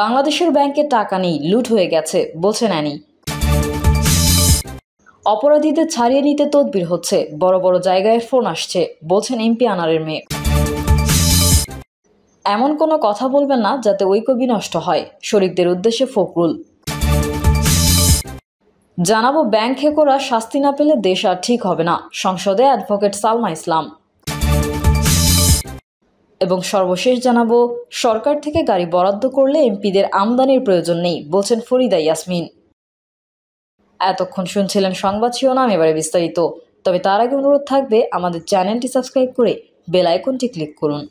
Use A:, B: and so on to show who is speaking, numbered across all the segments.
A: বাংলাদেশের ব্যাংকে টাকা নেই লুট হয়ে গেছে বলছেন অ্যানি অপরাধীদের ছাড়িয়ে নিতে তদবির হচ্ছে বড় বড় জায়গায় ফোন আসছে বলছেন এমপি আনারের মেয়ে এমন কোনো কথা বলবেন না যাতে ঐক্য বিনষ্ট হয় শরিকদের উদ্দেশ্যে ফকরুল জানাবো ব্যাংক হেকোরা শাস্তি না পেলে দেশ আর ঠিক হবে না সংসদে অ্যাডভোকেট সালমা ইসলাম এবং সর্বশেষ জানাবো সরকার থেকে গাড়ি বরাদ্দ করলে এমপিদের আমদানির প্রয়োজন নেই বলছেন ফরিদা ইয়াসমিন এতক্ষণ শুনছিলেন সংবাদ শিরোনাম এবারে বিস্তারিত তবে তার আগে অনুরোধ থাকবে আমাদের চ্যানেলটি সাবস্ক্রাইব করে বেল আইকনটি ক্লিক করুন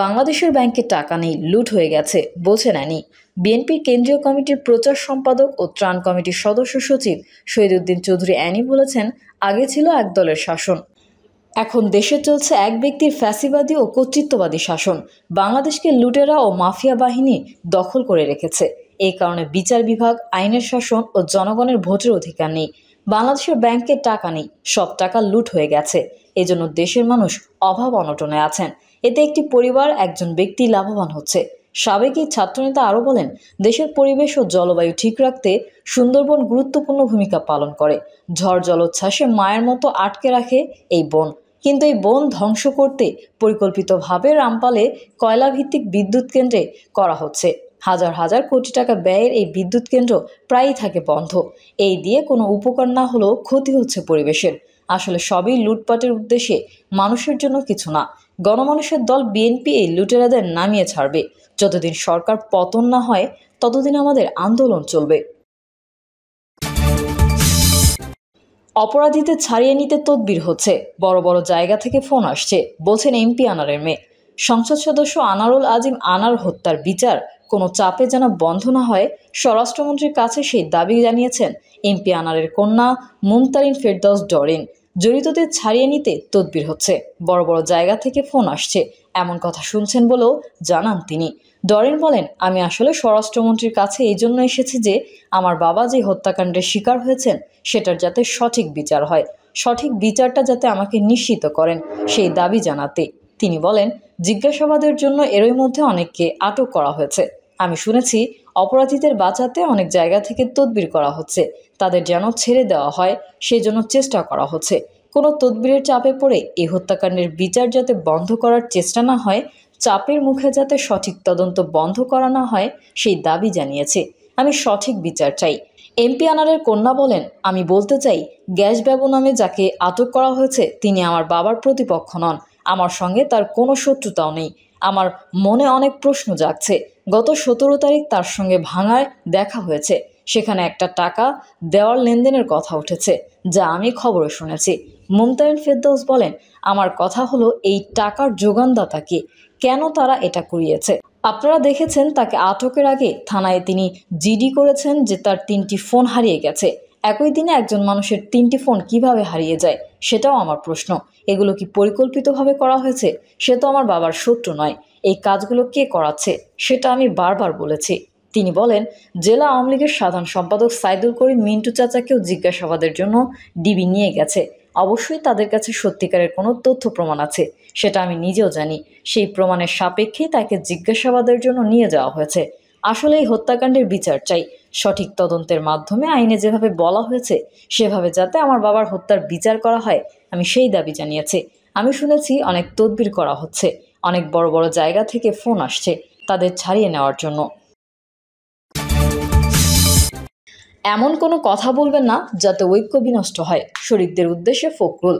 A: বাংলাদেশের ব্যাংকে টাকা নেই লুট হয়ে গেছে বলছেন অ্যানি বিএনপির কেন্দ্রীয় কমিটির প্রচার সম্পাদক ও ত্রাণ কমিটির সদস্য সচিব উদ্দিন চৌধুরী অ্যানি বলেছেন আগে ছিল এক দলের শাসন এখন দেশে চলছে এক ব্যক্তির ফ্যাসিবাদী ও কর্তৃত্ববাদী শাসন বাংলাদেশকে লুটেরা ও মাফিয়া বাহিনী দখল করে রেখেছে এই কারণে বিচার বিভাগ আইনের শাসন ও জনগণের ভোটের অধিকার নেই বাংলাদেশের ব্যাংকের টাকা নেই সব টাকা লুট হয়ে গেছে এজন্য দেশের মানুষ অভাব অনটনে আছেন এতে একটি পরিবার একজন ব্যক্তি লাভবান হচ্ছে সাবেকই ছাত্রনেতা আরও বলেন দেশের পরিবেশ ও জলবায়ু ঠিক রাখতে সুন্দরবন গুরুত্বপূর্ণ ভূমিকা পালন করে ঝড় জলোচ্ছ্বাসে মায়ের মতো আটকে রাখে এই বন কিন্তু এই বন ধ্বংস করতে পরিকল্পিতভাবে রামপালে কয়লাভিত্তিক বিদ্যুৎ কেন্দ্রে করা হচ্ছে হাজার হাজার কোটি টাকা ব্যয়ের এই বিদ্যুৎ কেন্দ্র প্রায়ই থাকে বন্ধ এই দিয়ে কোনো উপকার না হলেও ক্ষতি হচ্ছে পরিবেশের আসলে সবই লুটপাটের উদ্দেশ্যে মানুষের জন্য কিছু না গণমানুষের দল বিএনপি এই লুটেরাদের নামিয়ে ছাড়বে যতদিন সরকার পতন না হয় ততদিন আমাদের আন্দোলন চলবে অপরাধীদের ছাড়িয়ে নিতে তদবির হচ্ছে বড় বড় জায়গা থেকে ফোন আসছে বলছেন এমপি আনারের মেয়ে সংসদ সদস্য আনারুল আজিম আনার হত্যার বিচার কোনো চাপে যেন বন্ধ না হয় স্বরাষ্ট্রমন্ত্রীর কাছে সেই দাবি জানিয়েছেন এমপি আনারের কন্যা মুমতারিন ফেরদৌস ডরিন জড়িতদের ছাড়িয়ে নিতে তদবির হচ্ছে বড় বড় জায়গা থেকে ফোন আসছে এমন কথা শুনছেন বলেও জানান তিনি ডরেন বলেন আমি আসলে স্বরাষ্ট্রমন্ত্রীর কাছে এই জন্য এসেছি যে আমার বাবা যে হত্যাকাণ্ডের শিকার হয়েছেন সেটার যাতে সঠিক বিচার হয় সঠিক বিচারটা যাতে আমাকে নিশ্চিত করেন সেই দাবি জানাতে তিনি বলেন জিজ্ঞাসাবাদের জন্য এরই মধ্যে অনেককে আটক করা হয়েছে আমি শুনেছি অপরাধীদের বাঁচাতে অনেক জায়গা থেকে তদবির করা হচ্ছে তাদের যেন ছেড়ে দেওয়া হয় সেজন্য চেষ্টা করা হচ্ছে কোনো তদবিরের চাপে পড়ে এই হত্যাকাণ্ডের বিচার যাতে বন্ধ করার চেষ্টা না হয় চাপের মুখে যাতে সঠিক তদন্ত বন্ধ করা না হয় সেই দাবি জানিয়েছে আমি সঠিক বিচার চাই এমপি আনারের কন্যা বলেন আমি বলতে চাই গ্যাস ব্যবু নামে যাকে আটক করা হয়েছে তিনি আমার বাবার প্রতিপক্ষ নন আমার সঙ্গে তার কোনো শত্রুতাও নেই আমার মনে অনেক প্রশ্ন জাগছে গত সতেরো তারিখ তার সঙ্গে ভাঙায় দেখা হয়েছে সেখানে একটা টাকা দেওয়ার লেনদেনের কথা উঠেছে যা আমি খবরে শুনেছি মুমতাইন ফেরদৌস বলেন আমার কথা হলো এই টাকার যোগানদাতা কি কেন তারা এটা করিয়েছে আপনারা দেখেছেন তাকে আটকের আগে থানায় তিনি জিডি করেছেন যে তার তিনটি ফোন হারিয়ে গেছে একই দিনে একজন মানুষের তিনটি ফোন কিভাবে হারিয়ে যায় সেটাও আমার প্রশ্ন এগুলো কি পরিকল্পিতভাবে করা হয়েছে সে তো আমার বাবার শত্রু নয় এই কাজগুলো কে করাচ্ছে সেটা আমি বারবার বলেছি তিনি বলেন জেলা আওয়ামী লীগের সাধারণ সম্পাদক সাইদুল করিম মিন্টু চাচাকেও জিজ্ঞাসাবাদের জন্য ডিবি নিয়ে গেছে অবশ্যই তাদের কাছে সত্যিকারের কোনো তথ্য প্রমাণ আছে সেটা আমি নিজেও জানি সেই প্রমাণের সাপেক্ষেই তাকে জিজ্ঞাসাবাদের জন্য নিয়ে যাওয়া হয়েছে আসলে এই হত্যাকাণ্ডের বিচার চাই সঠিক তদন্তের মাধ্যমে আইনে যেভাবে বলা হয়েছে সেভাবে যাতে আমার বাবার হত্যার বিচার করা হয় আমি সেই দাবি জানিয়েছি আমি শুনেছি অনেক তদবির করা হচ্ছে অনেক বড় বড় জায়গা থেকে ফোন আসছে তাদের ছাড়িয়ে নেওয়ার জন্য এমন কোনো কথা বলবেন না যাতে ঐক্য বিনষ্ট হয় শরিকদের উদ্দেশ্যে ফখরুল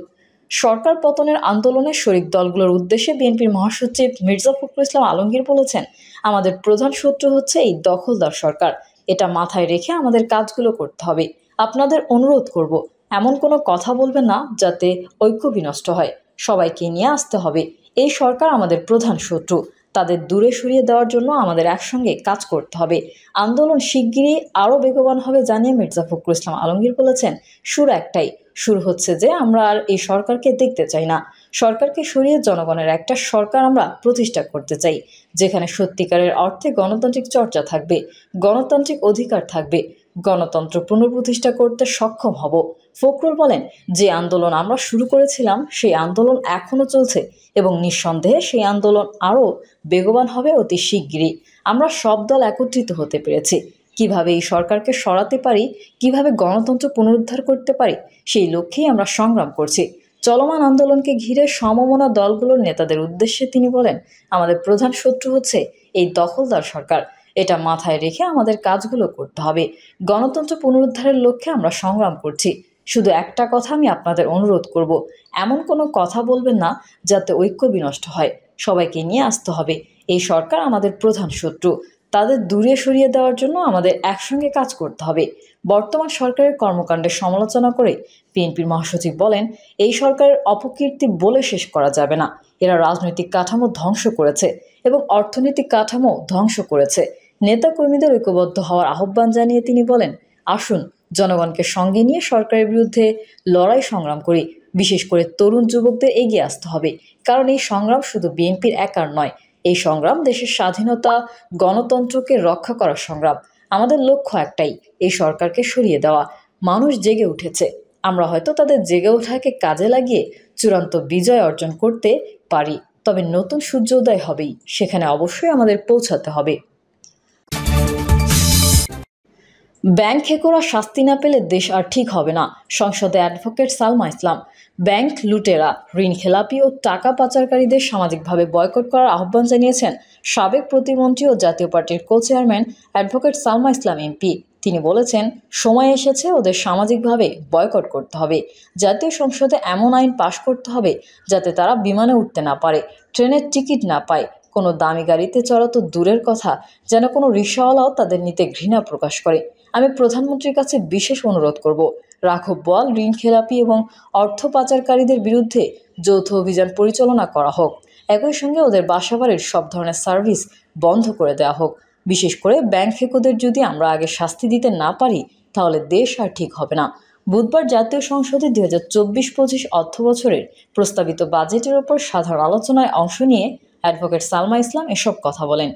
A: সরকার পতনের আন্দোলনে শরিক দলগুলোর উদ্দেশ্যে বিএনপির মহাসচিব মির্জা ফখরুল ইসলাম আলমগীর বলেছেন আমাদের প্রধান শত্রু হচ্ছে এই দখলদার সরকার এটা মাথায় রেখে আমাদের কাজগুলো করতে হবে আপনাদের অনুরোধ করব এমন কোনো কথা বলবেন না যাতে ঐক্য বিনষ্ট হয় সবাইকে নিয়ে আসতে হবে এই সরকার আমাদের প্রধান শত্রু তাদের দূরে সরিয়ে দেওয়ার জন্য আমাদের একসঙ্গে কাজ করতে হবে আন্দোলন শিগগিরই আরও বেগবান হবে জানিয়ে মির্জা ফখরুল ইসলাম আলমগীর বলেছেন সুর একটাই সুর হচ্ছে যে আমরা আর এই সরকারকে দেখতে চাই না সরকারকে সরিয়ে জনগণের একটা সরকার আমরা প্রতিষ্ঠা করতে চাই যেখানে সত্যিকারের অর্থে গণতান্ত্রিক চর্চা থাকবে গণতান্ত্রিক অধিকার থাকবে গণতন্ত্র পুনঃপ্রতিষ্ঠা করতে সক্ষম হব ফখরুল বলেন যে আন্দোলন আমরা শুরু করেছিলাম সেই আন্দোলন এখনও চলছে এবং নিঃসন্দেহে সেই আন্দোলন আরও বেগবান হবে অতি শীঘ্রই আমরা সব দল একত্রিত হতে পেরেছি কিভাবে এই সরকারকে সরাতে পারি কিভাবে গণতন্ত্র পুনরুদ্ধার করতে পারি সেই লক্ষ্যেই আমরা সংগ্রাম করছি চলমান আন্দোলনকে ঘিরে সমমনা দলগুলোর নেতাদের উদ্দেশ্যে তিনি বলেন আমাদের প্রধান শত্রু হচ্ছে এই দখলদার সরকার এটা মাথায় রেখে আমাদের কাজগুলো করতে হবে গণতন্ত্র পুনরুদ্ধারের লক্ষ্যে আমরা সংগ্রাম করছি শুধু একটা কথা আমি আপনাদের অনুরোধ করব এমন কোনো কথা বলবেন না যাতে ঐক্য বিনষ্ট হয় সবাইকে নিয়ে আসতে হবে এই সরকার আমাদের প্রধান শত্রু তাদের দূরে সরিয়ে দেওয়ার জন্য আমাদের একসঙ্গে কাজ করতে হবে বর্তমান সরকারের কর্মকাণ্ডের সমালোচনা করে বিএনপির মহাসচিব বলেন এই সরকারের অপকীর্তি বলে শেষ করা যাবে না এরা রাজনৈতিক কাঠামো ধ্বংস করেছে এবং অর্থনৈতিক কাঠামো ধ্বংস করেছে নেতাকর্মীদের ঐক্যবদ্ধ হওয়ার আহ্বান জানিয়ে তিনি বলেন আসুন জনগণকে সঙ্গে নিয়ে সরকারের বিরুদ্ধে লড়াই সংগ্রাম করি বিশেষ করে তরুণ যুবকদের এগিয়ে আসতে হবে কারণ এই সংগ্রাম শুধু বিএনপির একার নয় এই সংগ্রাম দেশের স্বাধীনতা গণতন্ত্রকে রক্ষা করার সংগ্রাম আমাদের লক্ষ্য একটাই এই সরকারকে সরিয়ে দেওয়া মানুষ জেগে উঠেছে আমরা হয়তো তাদের জেগে ওঠাকে কাজে লাগিয়ে চূড়ান্ত বিজয় অর্জন করতে পারি তবে নতুন সূর্যোদয় হবেই সেখানে অবশ্যই আমাদের পৌঁছাতে হবে ব্যাংক খেকোরা শাস্তি না পেলে দেশ আর ঠিক হবে না সংসদে অ্যাডভোকেট সালমা ইসলাম ব্যাংক লুটেরা ঋণ খেলাপি ও টাকা পাচারকারীদের সামাজিকভাবে বয়কট করার আহ্বান জানিয়েছেন সাবেক প্রতিমন্ত্রী ও জাতীয় পার্টির co chairman advocate Salma Islam MP তিনি বলেছেন সময় এসেছে ওদের সামাজিকভাবে বয়কট করতে হবে জাতীয় সংসদে এমন আইন পাশ করতে হবে যাতে তারা বিমানে উঠতে না পারে ট্রেনের টিকিট না পায় কোনো দামি গাড়িতে চড়া তো দূরের কথা যেন কোনো রিক্সাওয়ালাও তাদের নিতে ঘৃণা প্রকাশ করে আমি প্রধানমন্ত্রীর কাছে বিশেষ অনুরোধ করব রাঘব বল ঋণ খেলাপি এবং অর্থ পাচারকারীদের বিরুদ্ধে যৌথ অভিযান পরিচালনা করা হোক একই সঙ্গে ওদের বাসাবাড়ির সব ধরনের সার্ভিস বন্ধ করে দেওয়া হোক বিশেষ করে ব্যাংক ফেকোদের যদি আমরা আগে শাস্তি দিতে না পারি তাহলে দেশ আর ঠিক হবে না বুধবার জাতীয় সংসদে দুই হাজার চব্বিশ পঁচিশ অর্থ বছরের প্রস্তাবিত বাজেটের ওপর সাধারণ আলোচনায় অংশ নিয়ে অ্যাডভোকেট সালমা ইসলাম এসব কথা বলেন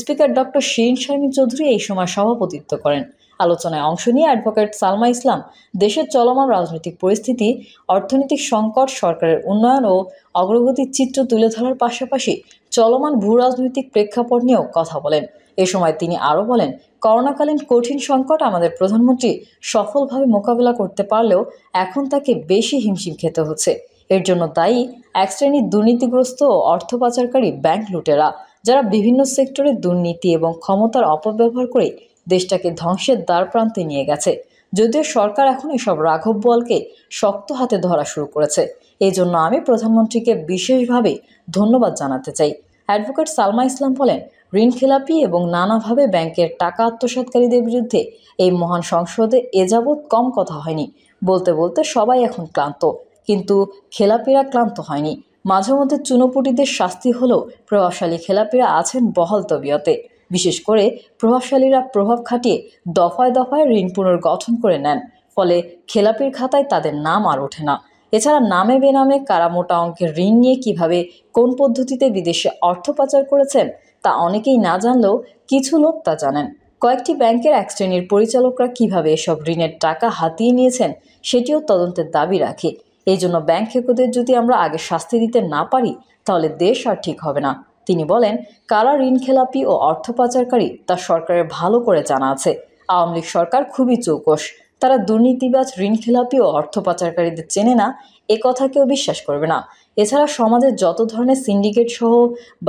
A: স্পিকার ডক্টর শিরিন শারমিন চৌধুরী এই সময় সভাপতিত্ব করেন আলোচনায় অংশ নিয়ে অ্যাডভোকেট সালমা ইসলাম দেশের চলমান রাজনৈতিক পরিস্থিতি অর্থনৈতিক সংকট সরকারের উন্নয়ন ও অগ্রগতির চিত্র তুলে ধরার পাশাপাশি চলমান ভূরাজনৈতিক প্রেক্ষাপট নিয়েও কথা বলেন এ সময় তিনি আরও বলেন করোনাকালীন কঠিন সংকট আমাদের প্রধানমন্ত্রী সফলভাবে মোকাবেলা করতে পারলেও এখন তাকে বেশি হিমশিম খেতে হচ্ছে এর জন্য দায়ী এক শ্রেণীর দুর্নীতিগ্রস্ত ও অর্থ পাচারকারী ব্যাংক লুটেরা যারা বিভিন্ন সেক্টরে দুর্নীতি এবং ক্ষমতার অপব্যবহার করে দেশটাকে ধ্বংসের দ্বার প্রান্তে নিয়ে গেছে যদিও সরকার এখন এসব রাঘব বলকে শক্ত হাতে ধরা শুরু করেছে এই জন্য আমি প্রধানমন্ত্রীকে বিশেষভাবে ধন্যবাদ জানাতে চাই অ্যাডভোকেট সালমা ইসলাম বলেন ঋণ খেলাপি এবং নানাভাবে ব্যাংকের টাকা আত্মসাতকারীদের বিরুদ্ধে এই মহান সংসদে এযাবৎ কম কথা হয়নি বলতে বলতে সবাই এখন ক্লান্ত কিন্তু খেলাপিরা ক্লান্ত হয়নি মাঝে মধ্যে চুনোপুটিদের শাস্তি হলেও প্রভাবশালী খেলাপিরা আছেন বহল তবিয়তে বিশেষ করে প্রভাবশালীরা প্রভাব খাটিয়ে দফায় দফায় ঋণ পুনর্গঠন করে নেন ফলে খেলাপির খাতায় তাদের নাম আর ওঠে না এছাড়া নামে বেনামে কারা মোটা অঙ্কের ঋণ নিয়ে কিভাবে কোন পদ্ধতিতে বিদেশে অর্থ পাচার করেছেন তা অনেকেই না জানলেও কিছু লোক তা জানেন কয়েকটি ব্যাংকের এক শ্রেণীর পরিচালকরা কিভাবে এসব ঋণের টাকা হাতিয়ে নিয়েছেন সেটিও তদন্তের দাবি রাখে এই জন্য ব্যাংক হেকুদের যদি আমরা আগে শাস্তি দিতে না পারি তাহলে দেশ আর ঠিক হবে না তিনি বলেন কারা ঋণখেলাপি ও অর্থ পাচারকারী তা সরকারের ভালো করে জানা আছে আওয়ামী লীগ সরকার খুবই চৌকস তারা দুর্নীতিবাজ ঋণখেলাপি ও অর্থ পাচারকারীদের চেনে না এ কথা কেউ বিশ্বাস করবে না এছাড়া সমাজে যত ধরনের সিন্ডিকেট সহ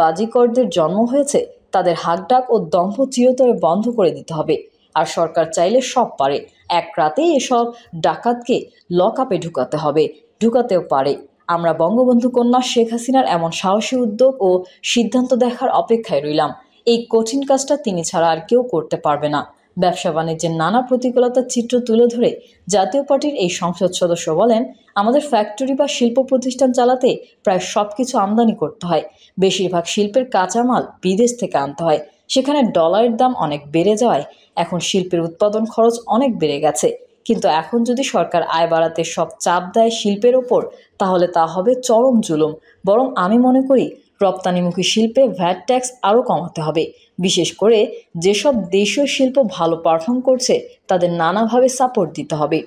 A: বাজিকরদের জন্ম হয়েছে তাদের হাকডাক ও দম্ভ চিরতরে বন্ধ করে দিতে হবে আর সরকার চাইলে সব পারে এক রাতেই এসব ডাকাতকে লকআপে ঢুকাতে হবে ঢুকাতেও পারে আমরা বঙ্গবন্ধু কন্যা শেখ হাসিনার এমন সাহসী উদ্যোগ ও সিদ্ধান্ত দেখার অপেক্ষায় রইলাম এই কঠিন কাজটা তিনি ছাড়া আর কেউ করতে পারবে না ব্যবসা বাণিজ্যের নানা প্রতিকূলতার চিত্র তুলে ধরে জাতীয় পার্টির এই সংসদ সদস্য বলেন আমাদের ফ্যাক্টরি বা শিল্প প্রতিষ্ঠান চালাতে প্রায় সব কিছু আমদানি করতে হয় বেশিরভাগ শিল্পের কাঁচামাল বিদেশ থেকে আনতে হয় সেখানে ডলারের দাম অনেক বেড়ে যাওয়ায় এখন শিল্পের উৎপাদন খরচ অনেক বেড়ে গেছে কিন্তু এখন যদি সরকার আয় বাড়াতে সব চাপ দেয় শিল্পের ওপর তাহলে তা হবে চরম জুলুম বরং আমি মনে করি রপ্তানিমুখী শিল্পে ভ্যাট ট্যাক্স আরও কমাতে হবে বিশেষ করে যেসব দেশীয় শিল্প ভালো পারফর্ম করছে তাদের নানাভাবে সাপোর্ট দিতে হবে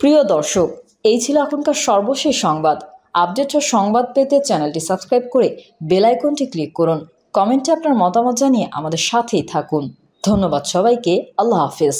A: প্রিয় দর্শক এই ছিল এখনকার সর্বশেষ সংবাদ আপডেট ও সংবাদ পেতে চ্যানেলটি সাবস্ক্রাইব করে বেলাইকনটি ক্লিক করুন কমেন্টে আপনার মতামত জানিয়ে আমাদের সাথেই থাকুন ধন্যবাদ সবাইকে আল্লাহ হাফেজ